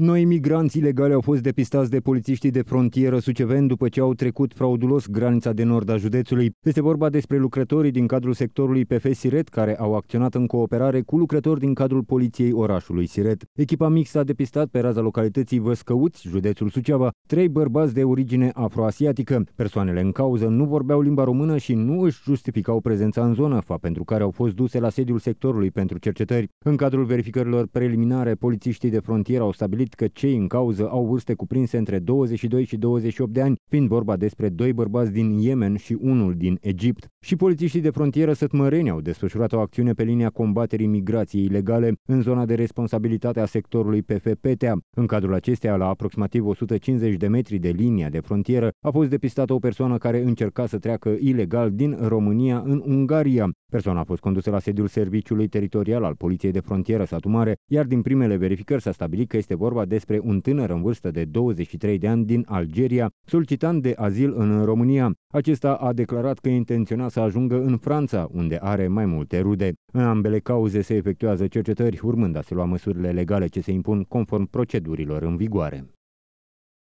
Noi migranți ilegali au fost depistați de polițiștii de frontieră Suceven după ce au trecut fraudulos granița de nord a județului. Este vorba despre lucrătorii din cadrul sectorului PF Siret care au acționat în cooperare cu lucrători din cadrul poliției orașului Siret. Echipa mixtă a depistat pe raza localității Văscăuți, județul Suceava, trei bărbați de origine afroasiatică. Persoanele în cauză nu vorbeau limba română și nu își justificau prezența în zonă, fa pentru care au fost duse la sediul sectorului pentru cercetări. În cadrul verificărilor preliminare, polițiștii de frontieră au stabilit stabilit că cei în cauză au vârste cuprinse între 22 și 28 de ani, fiind vorba despre doi bărbați din Yemen și unul din Egipt. Și polițiștii de frontieră sătmăreni au desfășurat o acțiune pe linia combaterii migrației ilegale în zona de responsabilitate a sectorului PFPTA. În cadrul acesteia, la aproximativ 150 de metri de linia de frontieră, a fost depistată o persoană care încerca să treacă ilegal din România în Ungaria. Persoana a fost condusă la sediul Serviciului Teritorial al Poliției de Frontieră Satu Mare, iar din primele verificări s-a stabilit că este vorba vorba despre un tânăr în vârstă de 23 de ani din Algeria, solicitant de azil în România. Acesta a declarat că intenționa să ajungă în Franța, unde are mai multe rude. În ambele cauze se efectuează cercetări, urmând a se lua măsurile legale ce se impun conform procedurilor în vigoare.